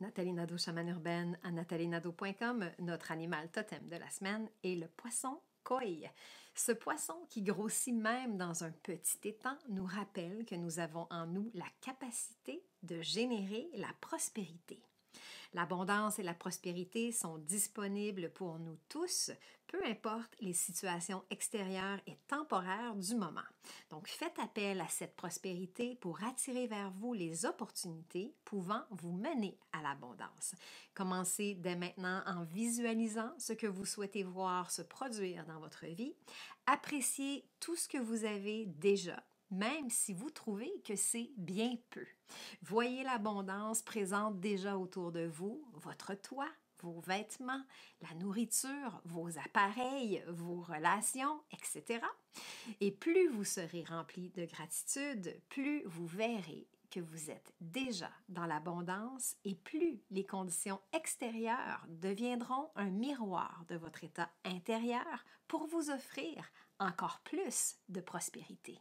Nathalie Nadeau, chamane urbaine, à nathalienado.com, notre animal totem de la semaine est le poisson koi. Ce poisson qui grossit même dans un petit étang nous rappelle que nous avons en nous la capacité de générer la prospérité. L'abondance et la prospérité sont disponibles pour nous tous, peu importe les situations extérieures et temporaires du moment. Donc faites appel à cette prospérité pour attirer vers vous les opportunités pouvant vous mener à l'abondance. Commencez dès maintenant en visualisant ce que vous souhaitez voir se produire dans votre vie. Appréciez tout ce que vous avez déjà même si vous trouvez que c'est bien peu. Voyez l'abondance présente déjà autour de vous, votre toit, vos vêtements, la nourriture, vos appareils, vos relations, etc. Et plus vous serez rempli de gratitude, plus vous verrez que vous êtes déjà dans l'abondance et plus les conditions extérieures deviendront un miroir de votre état intérieur pour vous offrir encore plus de prospérité.